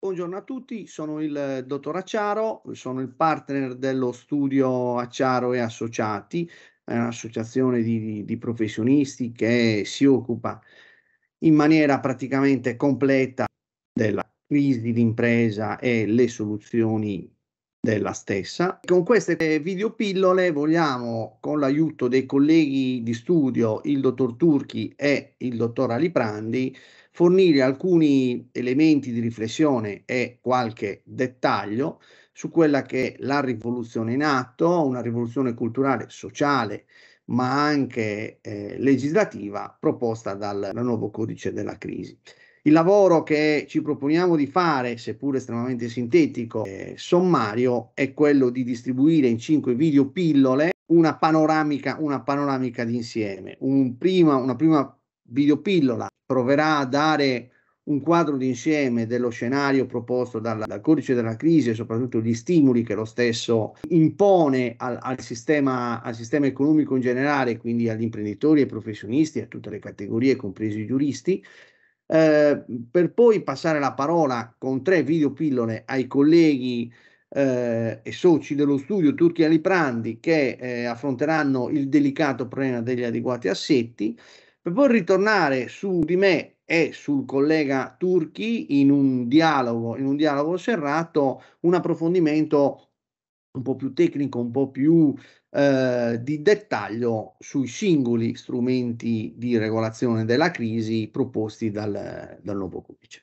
Buongiorno a tutti, sono il eh, dottor Acciaro, sono il partner dello studio Acciaro e Associati, è un'associazione di, di professionisti che si occupa in maniera praticamente completa della crisi d'impresa e le soluzioni della stessa. Con queste eh, videopillole vogliamo, con l'aiuto dei colleghi di studio, il dottor Turchi e il dottor Aliprandi, fornire alcuni elementi di riflessione e qualche dettaglio su quella che è la rivoluzione in atto, una rivoluzione culturale, sociale, ma anche eh, legislativa proposta dal nuovo codice della crisi. Il lavoro che ci proponiamo di fare, seppur estremamente sintetico e eh, sommario, è quello di distribuire in cinque video pillole una panoramica, una panoramica d'insieme. Un una prima videopillola proverà a dare un quadro d'insieme dello scenario proposto dalla, dal codice della crisi e soprattutto gli stimoli che lo stesso impone al, al, sistema, al sistema economico in generale, quindi agli imprenditori, e professionisti, a tutte le categorie, compresi i giuristi eh, per poi passare la parola con tre videopillole ai colleghi eh, e soci dello studio Turchi Aliprandi che eh, affronteranno il delicato problema degli adeguati assetti, per poi ritornare su di me e sul collega Turchi in un dialogo, in un dialogo serrato, un approfondimento un po' più tecnico, un po' più eh, di dettaglio sui singoli strumenti di regolazione della crisi proposti dal, dal nuovo codice.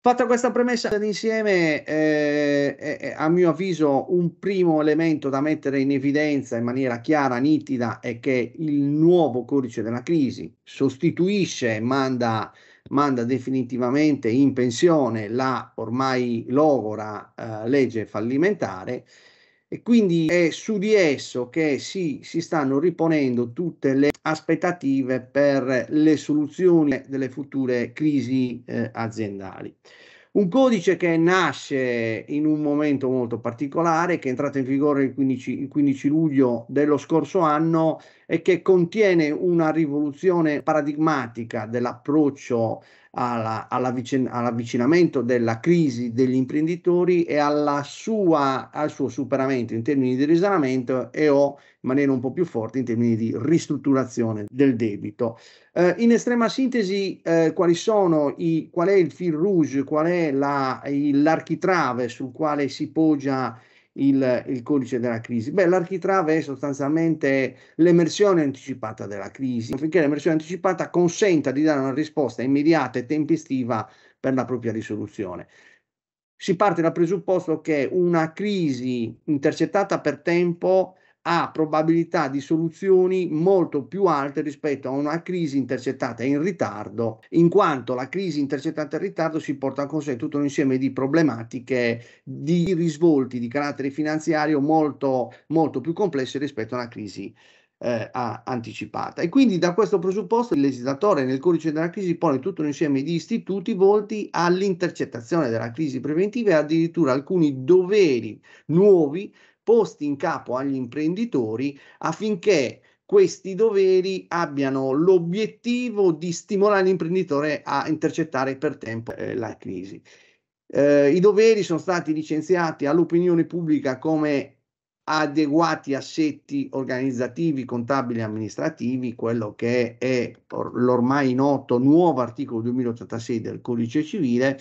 Fatta questa premessa d'insieme, eh, è, a mio avviso un primo elemento da mettere in evidenza in maniera chiara, nitida, è che il nuovo codice della crisi sostituisce e manda, manda, definitivamente in pensione la ormai logora eh, legge fallimentare e quindi è su di esso che si, si stanno riponendo tutte le aspettative per le soluzioni delle future crisi eh, aziendali. Un codice che nasce in un momento molto particolare, che è entrato in vigore il 15, il 15 luglio dello scorso anno e che contiene una rivoluzione paradigmatica dell'approccio alla, alla vicin- all'avvicinamento della crisi degli imprenditori e sua, al suo superamento in termini di risanamento e o in maniera un po' più forte in termini di ristrutturazione del debito. Eh, in estrema sintesi, eh, quali sono i, qual è il fil rouge, qual è la, l'architrave sul quale si poggia il, il codice della crisi? Beh, l'architrave è sostanzialmente l'emersione anticipata della crisi, affinché l'emersione anticipata consenta di dare una risposta immediata e tempestiva per la propria risoluzione. Si parte dal presupposto che una crisi intercettata per tempo ha probabilità di soluzioni molto più alte rispetto a una crisi intercettata in ritardo, in quanto la crisi intercettata in ritardo si porta con sé tutto un insieme di problematiche, di risvolti di carattere finanziario molto, molto più complessi rispetto a una crisi eh, anticipata. E quindi da questo presupposto il legislatore nel codice della crisi pone tutto un insieme di istituti volti all'intercettazione della crisi preventiva e addirittura alcuni doveri nuovi posti in capo agli imprenditori affinché questi doveri abbiano l'obiettivo di stimolare l'imprenditore a intercettare per tempo eh, la crisi. Eh, I doveri sono stati licenziati all'opinione pubblica come adeguati assetti organizzativi, contabili e amministrativi, quello che è l'ormai noto nuovo articolo 2086 del codice civile,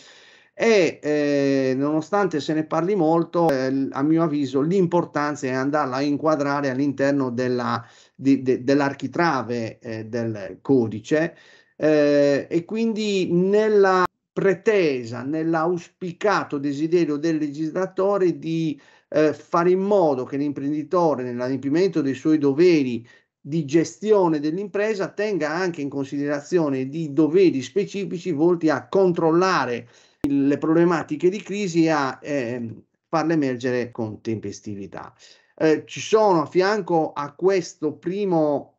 e eh, nonostante se ne parli molto, eh, a mio avviso l'importanza è andarla a inquadrare all'interno della, di, de, dell'architrave eh, del codice eh, e quindi nella pretesa, nell'auspicato desiderio del legislatore di eh, fare in modo che l'imprenditore nell'adempimento dei suoi doveri di gestione dell'impresa tenga anche in considerazione di doveri specifici volti a controllare le problematiche di crisi a eh, farle emergere con tempestività. Eh, ci sono a fianco a questo primo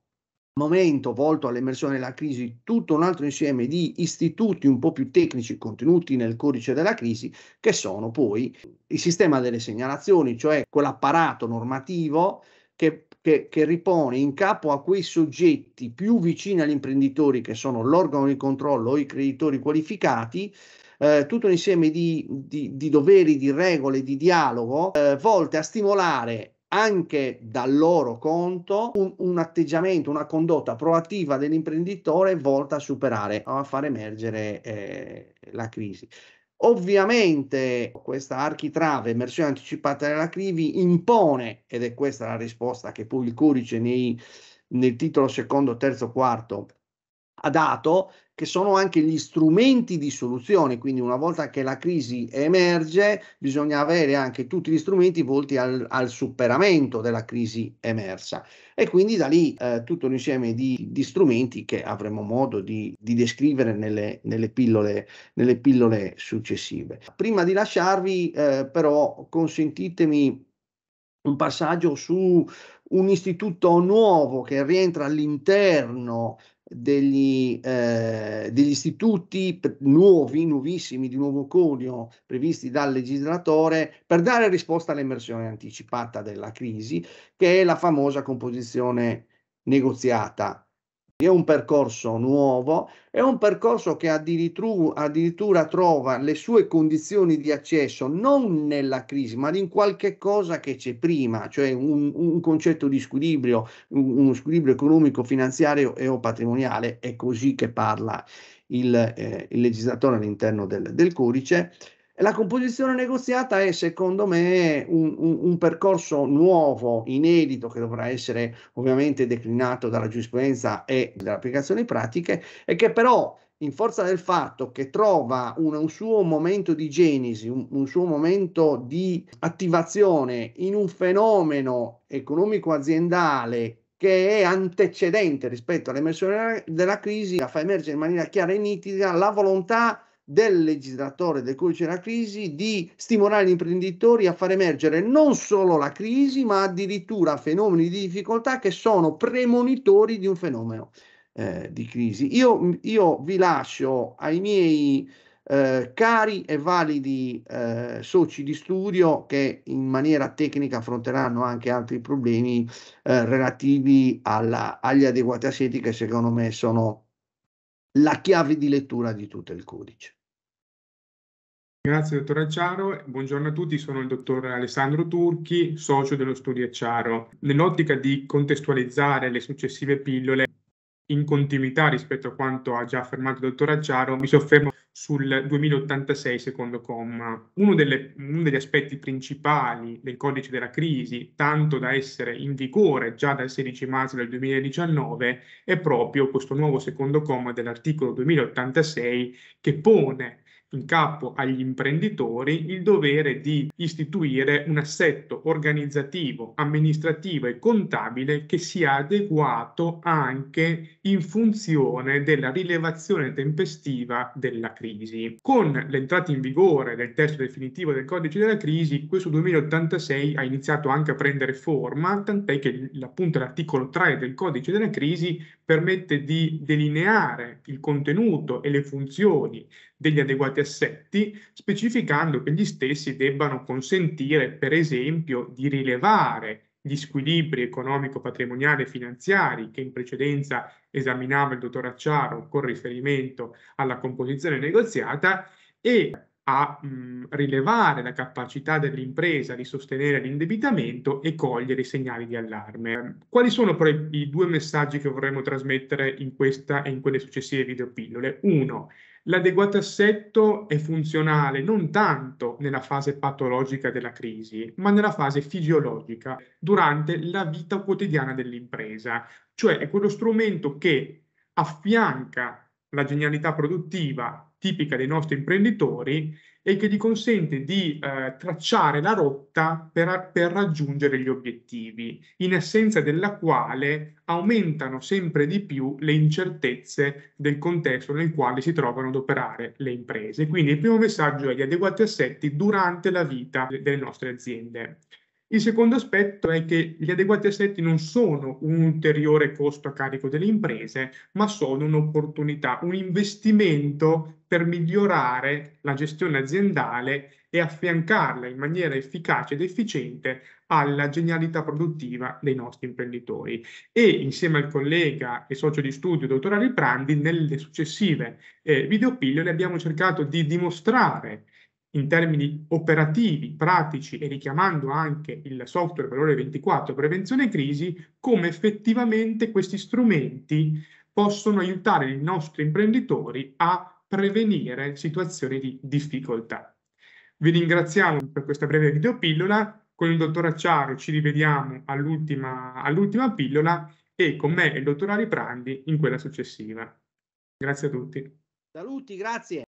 momento volto all'emersione della crisi tutto un altro insieme di istituti un po' più tecnici contenuti nel codice della crisi che sono poi il sistema delle segnalazioni, cioè quell'apparato normativo che, che, che ripone in capo a quei soggetti più vicini agli imprenditori che sono l'organo di controllo o i creditori qualificati eh, tutto un insieme di, di, di, doveri, di regole, di dialogo eh, volte a stimolare anche dal loro conto un, un, atteggiamento, una condotta proattiva dell'imprenditore volta a superare, o a far emergere eh, la crisi. Ovviamente questa architrave, emersione anticipata della crisi, impone, ed è questa la risposta che poi il Curice nei, nel titolo secondo, terzo, quarto ha dato, che sono anche gli strumenti di soluzione, quindi una volta che la crisi emerge bisogna avere anche tutti gli strumenti volti al, al superamento della crisi emersa e quindi da lì eh, tutto un insieme di, di, strumenti che avremo modo di, di descrivere nelle, nelle, pillole, nelle, pillole, successive. Prima di lasciarvi eh, però consentitemi un passaggio su un istituto nuovo che rientra all'interno degli, eh, degli istituti nuovi, nuovissimi, di nuovo conio, previsti dal legislatore per dare risposta all'emersione anticipata della crisi, che è la famosa composizione negoziata è un percorso nuovo, è un percorso che addirittura, addirittura, trova le sue condizioni di accesso non nella crisi, ma in qualche cosa che c'è prima, cioè un, un concetto di squilibrio, uno squilibrio economico, finanziario e o patrimoniale. È così che parla il, eh, il legislatore all'interno del, del codice. La composizione negoziata è secondo me un, un, un, percorso nuovo, inedito, che dovrà essere ovviamente declinato dalla giurisprudenza e dalle applicazioni pratiche e che però in forza del fatto che trova un, un suo momento di genesi, un suo momento di attivazione in un fenomeno economico aziendale che è antecedente rispetto all'emersione della crisi, la fa emergere in maniera chiara e nitida la volontà del legislatore del codice della crisi di stimolare gli imprenditori a far emergere non solo la crisi, ma addirittura fenomeni di difficoltà che sono premonitori di un fenomeno eh, di crisi. Io, io, vi lascio ai miei eh, cari e validi eh, soci di studio che in maniera tecnica affronteranno anche altri problemi eh, relativi alla, agli adeguati assetti che secondo me sono la chiave di lettura di tutto il codice. Grazie dottor Acciaro, buongiorno a tutti, sono il dottor Alessandro Turchi, socio dello studio Acciaro. Nell'ottica di contestualizzare le successive pillole in continuità rispetto a quanto ha già affermato il dottor Acciaro, mi soffermo sul 2086 secondo comma. Uno, delle, uno, degli aspetti principali del codice della crisi, tanto da essere in vigore già dal 16 marzo del 2019, è proprio questo nuovo secondo comma dell'articolo 2086 che pone in capo agli imprenditori il dovere di istituire un assetto organizzativo, amministrativo e contabile che sia adeguato anche in funzione della rilevazione tempestiva della crisi. Con l'entrata in vigore del testo definitivo del codice della crisi, questo 2086 ha iniziato anche a prendere forma, tant'è che appunto l'articolo 3 del codice della crisi permette di delineare il contenuto e le funzioni degli adeguati tramite assetti, specificando che gli stessi debbano consentire, per esempio, di rilevare gli squilibri economico-patrimoniali e finanziari che in precedenza esaminava il dottor Acciaro con riferimento alla composizione negoziata e a mh, rilevare la capacità dell'impresa di sostenere l'indebitamento e cogliere i segnali di allarme. Quali sono però i due messaggi che vorremmo trasmettere in questa e in quelle successive videopillole? Uno, l'adeguato assetto è funzionale non tanto nella fase patologica della crisi, ma nella fase fisiologica, durante la vita quotidiana dell'impresa, cioè è quello strumento che affianca la genialità produttiva tipica dei nostri imprenditori e che gli consente di eh, tracciare la rotta per, per, raggiungere gli obiettivi, in assenza della quale aumentano sempre di più le incertezze del contesto nel quale si trovano ad operare le imprese. Quindi il primo messaggio è gli adeguati assetti durante la vita delle nostre aziende. Il secondo aspetto è che gli adeguati assetti non sono un ulteriore costo a carico delle imprese, ma sono un'opportunità, un investimento per migliorare la gestione aziendale e affiancarla in maniera efficace ed efficiente alla genialità produttiva dei nostri imprenditori. E insieme al collega e socio di studio, dottor Ari Prandi, nelle successive eh, videopillole abbiamo cercato di dimostrare in termini operativi, pratici e richiamando anche il software valore 24 prevenzione crisi, come effettivamente questi strumenti possono aiutare i nostri imprenditori a prevenire situazioni di difficoltà. Vi ringraziamo per questa breve videopillola. Con il dottor Acciaro ci rivediamo all'ultima, all pillola e con me e il dottor Ariprandi in quella successiva. Grazie a tutti. Saluti, grazie.